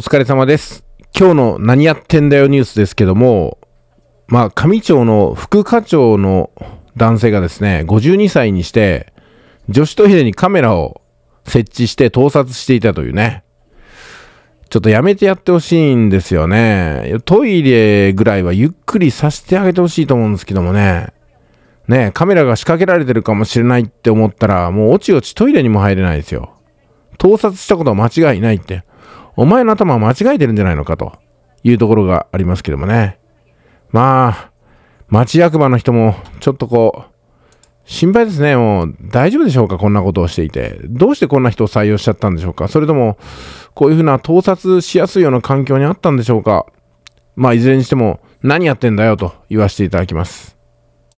お疲れ様です。今日の何やってんだよニュースですけども、まあ、上町の副課長の男性がですね、52歳にして、女子トイレにカメラを設置して盗撮していたというね。ちょっとやめてやってほしいんですよね。トイレぐらいはゆっくりさせてあげてほしいと思うんですけどもね。ねカメラが仕掛けられてるかもしれないって思ったら、もうおちおちトイレにも入れないですよ。盗撮したことは間違いないって。お前の頭は間違えてるんじゃないのかというところがありますけどもね。まあ、町役場の人もちょっとこう、心配ですね。もう大丈夫でしょうかこんなことをしていて。どうしてこんな人を採用しちゃったんでしょうかそれとも、こういうふうな盗撮しやすいような環境にあったんでしょうかまあ、いずれにしても、何やってんだよと言わせていただきます。